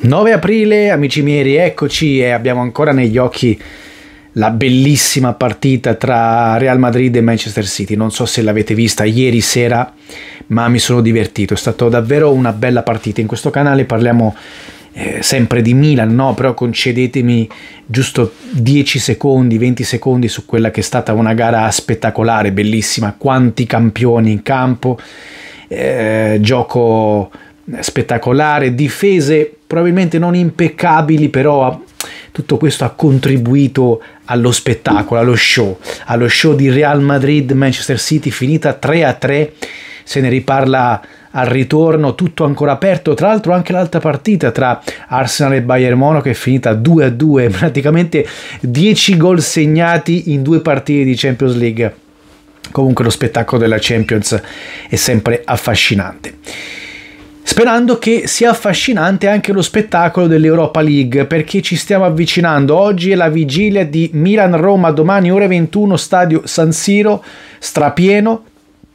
9 aprile, amici miei, eccoci e abbiamo ancora negli occhi la bellissima partita tra Real Madrid e Manchester City. Non so se l'avete vista ieri sera, ma mi sono divertito. È stata davvero una bella partita. In questo canale parliamo eh, sempre di Milan, no? Però concedetemi giusto 10 secondi, 20 secondi su quella che è stata una gara spettacolare, bellissima. Quanti campioni in campo, eh, gioco spettacolare, difese probabilmente non impeccabili, però tutto questo ha contribuito allo spettacolo, allo show, allo show di Real Madrid-Manchester City finita 3 a 3, se ne riparla al ritorno, tutto ancora aperto, tra l'altro anche l'altra partita tra Arsenal e Bayern Monaco è finita 2 a 2, praticamente 10 gol segnati in due partite di Champions League. Comunque lo spettacolo della Champions è sempre affascinante sperando che sia affascinante anche lo spettacolo dell'Europa League perché ci stiamo avvicinando. Oggi è la vigilia di Milan-Roma, domani ore 21 stadio San Siro, strapieno,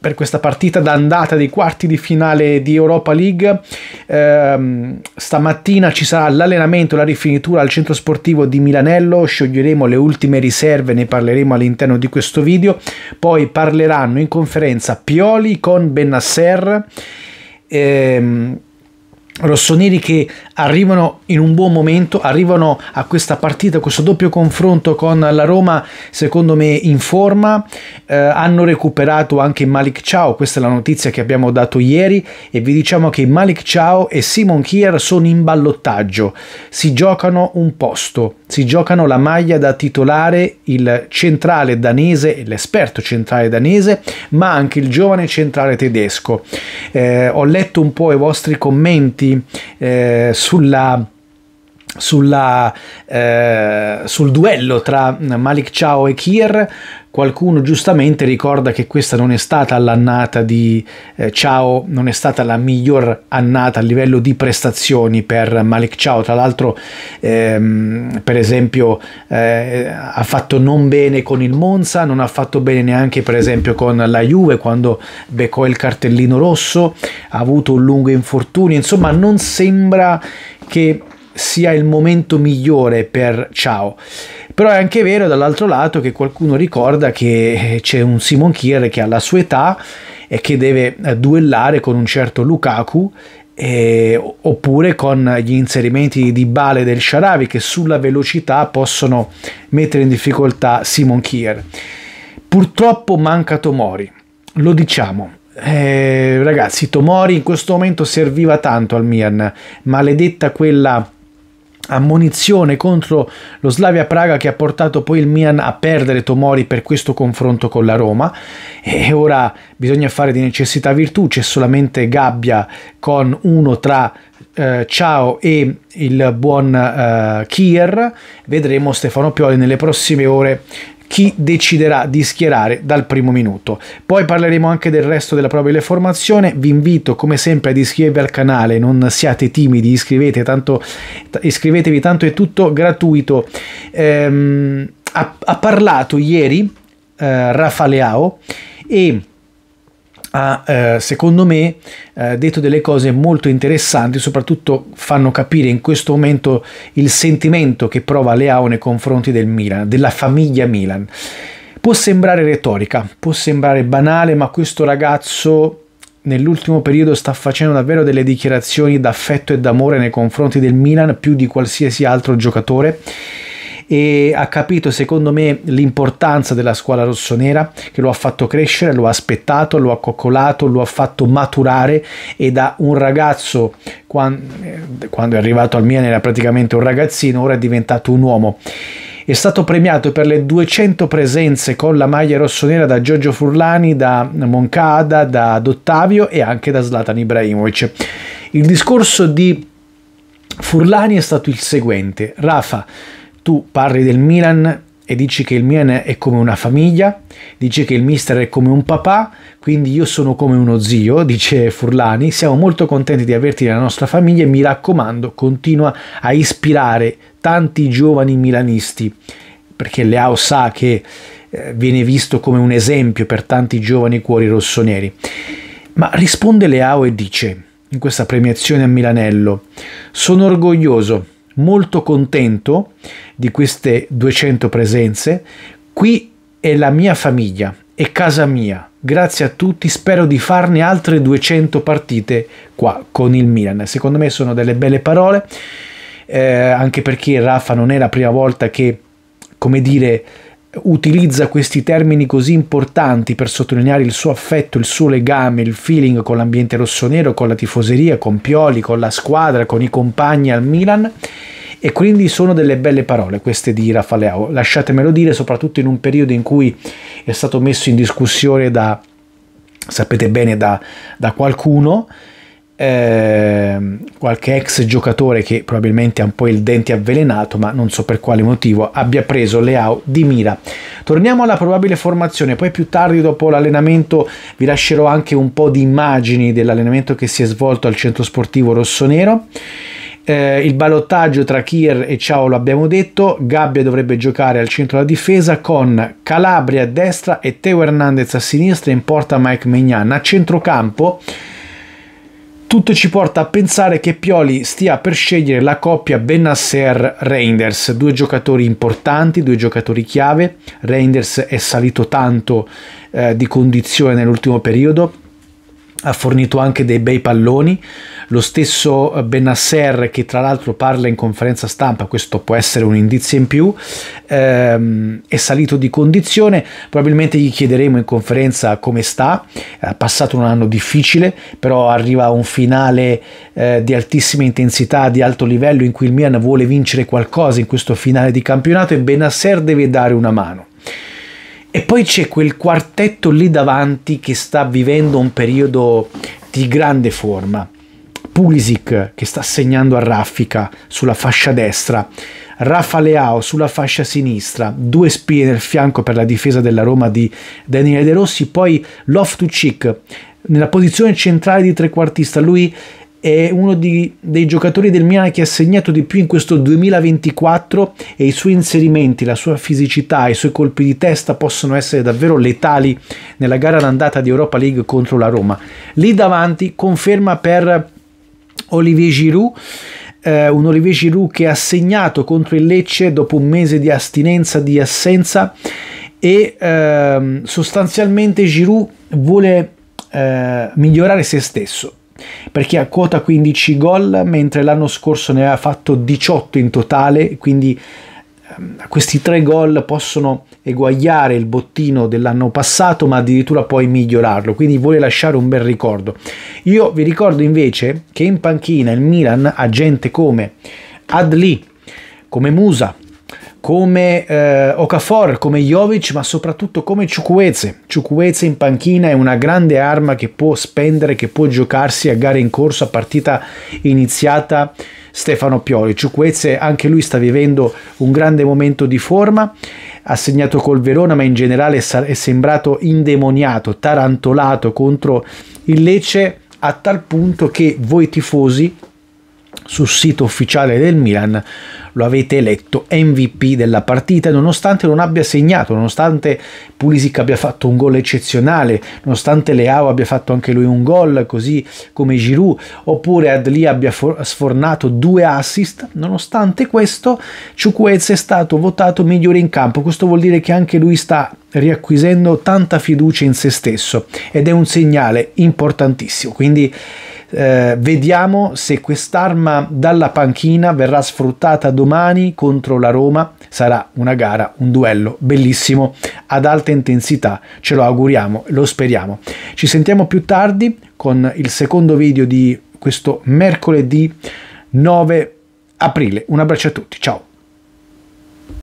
per questa partita d'andata dei quarti di finale di Europa League. Eh, stamattina ci sarà l'allenamento, la rifinitura al centro sportivo di Milanello, scioglieremo le ultime riserve, ne parleremo all'interno di questo video. Poi parleranno in conferenza Pioli con Benasser Eh, rossoneri che arrivano in un buon momento, arrivano a questa partita, a questo doppio confronto con la Roma, secondo me in forma, eh, hanno recuperato anche Malik Ciao, questa è la notizia che abbiamo dato ieri e vi diciamo che Malik Ciao e Simon Kier sono in ballottaggio, si giocano un posto, si giocano la maglia da titolare il centrale danese, l'esperto centrale danese, ma anche il giovane centrale tedesco. Eh, ho letto un po' i vostri commenti contenuti eh, sulla sulla, eh, sul duello tra Malik Chao e Kier. Qualcuno giustamente ricorda che questa non è stata l'annata di eh, Chao, non è stata la miglior annata a livello di prestazioni per Malik Chao. Tra l'altro, ehm, per esempio, eh, ha fatto non bene con il Monza, non ha fatto bene neanche, per esempio, con la Juve quando beccò il cartellino rosso. Ha avuto un lungo infortunio. Insomma, non sembra che sia il momento migliore per Ciao. Però è anche vero dall'altro lato che qualcuno ricorda che c'è un Simon Kier che ha la sua età e che deve eh, duellare con un certo Lukaku eh, oppure con gli inserimenti di Bale del Sharavi che sulla velocità possono mettere in difficoltà Simon Kier. Purtroppo manca Tomori, lo diciamo. Eh, ragazzi, Tomori in questo momento serviva tanto al Milan, maledetta quella ammonizione contro lo Slavia Praga che ha portato poi il Milan a perdere Tomori per questo confronto con la Roma e ora bisogna fare di necessità virtù, c'è solamente gabbia con uno tra eh, Ciao e il buon eh, Kier, vedremo Stefano Pioli nelle prossime ore chi deciderà di schierare dal primo minuto. Poi parleremo anche del resto della probabile formazione, vi invito come sempre ad iscrivervi al canale, non siate timidi, iscrivete tanto, iscrivetevi, tanto è tutto gratuito. Ehm, ha, ha, parlato ieri eh, Rafaleao e ha eh, secondo me eh, detto delle cose molto interessanti, soprattutto fanno capire in questo momento il sentimento che prova Leao nei confronti del Milan, della famiglia Milan. Può sembrare retorica, può sembrare banale, ma questo ragazzo nell'ultimo periodo sta facendo davvero delle dichiarazioni d'affetto e d'amore nei confronti del Milan più di qualsiasi altro giocatore e ha capito secondo me l'importanza della scuola rossonera che lo ha fatto crescere, lo ha aspettato, lo ha coccolato, lo ha fatto maturare e da un ragazzo eh, quando è arrivato al Milan era praticamente un ragazzino, ora è diventato un uomo è stato premiato per le 200 presenze con la maglia rossonera da Giorgio Furlani, da Moncada, da Dottavio e anche da Zlatan Ibrahimovic. Il discorso di Furlani è stato il seguente, Rafa tu parli del Milan e dici che il Milan è come una famiglia, dici che il mister è come un papà, quindi io sono come uno zio, dice Furlani, siamo molto contenti di averti nella nostra famiglia e mi raccomando continua a ispirare tanti giovani milanisti, perché Leao sa che eh, viene visto come un esempio per tanti giovani cuori rossoneri. Ma risponde Leao e dice, in questa premiazione a Milanello, sono orgoglioso molto contento di queste 200 presenze. Qui è la mia famiglia, è casa mia. Grazie a tutti, spero di farne altre 200 partite qua con il Milan. Secondo me sono delle belle parole, eh, anche perché Rafa non è la prima volta che, come dire, utilizza questi termini così importanti per sottolineare il suo affetto, il suo legame, il feeling con l'ambiente rossonero, con la tifoseria, con Pioli, con la squadra, con i compagni al Milan. E quindi sono delle belle parole queste di Raffaleao. Lasciatemelo dire, soprattutto in un periodo in cui è stato messo in discussione da, sapete bene, da, da qualcuno, eh, qualche ex giocatore che probabilmente ha un po' il dente avvelenato, ma non so per quale motivo abbia preso Leao di mira. Torniamo alla probabile formazione, poi più tardi dopo l'allenamento vi lascerò anche un po' di immagini dell'allenamento che si è svolto al centro sportivo rossonero. Eh, il ballottaggio tra Kier e Ciao lo abbiamo detto, Gabbia dovrebbe giocare al centro della difesa con Calabria a destra e Teo Hernandez a sinistra in porta Mike Mignan. A centrocampo tutto ci porta a pensare che Pioli stia per scegliere la coppia Benasser-Reinders, due giocatori importanti, due giocatori chiave. Reinders è salito tanto eh, di condizione nell'ultimo periodo, ha fornito anche dei bei palloni. Lo stesso eh, Benasser, che tra l'altro parla in conferenza stampa, questo può essere un indizio in più, ehm, è salito di condizione. Probabilmente gli chiederemo in conferenza come sta. Ha passato un anno difficile, però arriva a un finale eh, di altissima intensità, di alto livello, in cui il Milan vuole vincere qualcosa in questo finale di campionato e Benasser deve dare una mano. E poi c'è quel quartetto lì davanti che sta vivendo un periodo di grande forma. Pulisic che sta segnando a raffica sulla fascia destra, Rafa Leao sulla fascia sinistra, due spie nel fianco per la difesa della Roma di Daniele De Rossi, poi loftus nella posizione centrale di trequartista, lui è uno di, dei giocatori del Milan che ha segnato di più in questo 2024 e i suoi inserimenti, la sua fisicità, i suoi colpi di testa possono essere davvero letali nella gara d'andata di Europa League contro la Roma. Lì davanti conferma per Olivier Giroud, eh, un Olivier Giroud che ha segnato contro il Lecce dopo un mese di astinenza, di assenza e eh, sostanzialmente Giroud vuole eh, migliorare se stesso perché ha quota 15 gol mentre l'anno scorso ne aveva fatto 18 in totale, quindi Ehm, questi tre gol possono eguagliare il bottino dell'anno passato, ma addirittura poi migliorarlo, quindi vuole lasciare un bel ricordo. Io vi ricordo invece che in panchina il Milan ha gente come Adli, come Musa, come eh, Okafor, come Jovic, ma soprattutto come Ciucueze. Ciucueze in panchina è una grande arma che può spendere, che può giocarsi a gare in corso, a partita iniziata. Stefano Pioli. Ciuquezze anche lui sta vivendo un grande momento di forma, ha segnato col Verona ma in generale è sembrato indemoniato, tarantolato contro il Lecce a tal punto che voi tifosi sul sito ufficiale del Milan lo avete eletto MVP della partita nonostante non abbia segnato, nonostante Pulisic abbia fatto un gol eccezionale, nonostante Leao abbia fatto anche lui un gol così come Giroud, oppure Adli abbia for- sfornato due assist, nonostante questo Ciuquez è stato votato migliore in campo, questo vuol dire che anche lui sta riacquisendo tanta fiducia in se stesso ed è un segnale importantissimo, quindi eh, vediamo se quest'arma dalla panchina verrà sfruttata domani contro la Roma. Sarà una gara, un duello bellissimo ad alta intensità. Ce lo auguriamo, lo speriamo. Ci sentiamo più tardi con il secondo video di questo mercoledì 9 aprile. Un abbraccio a tutti, ciao.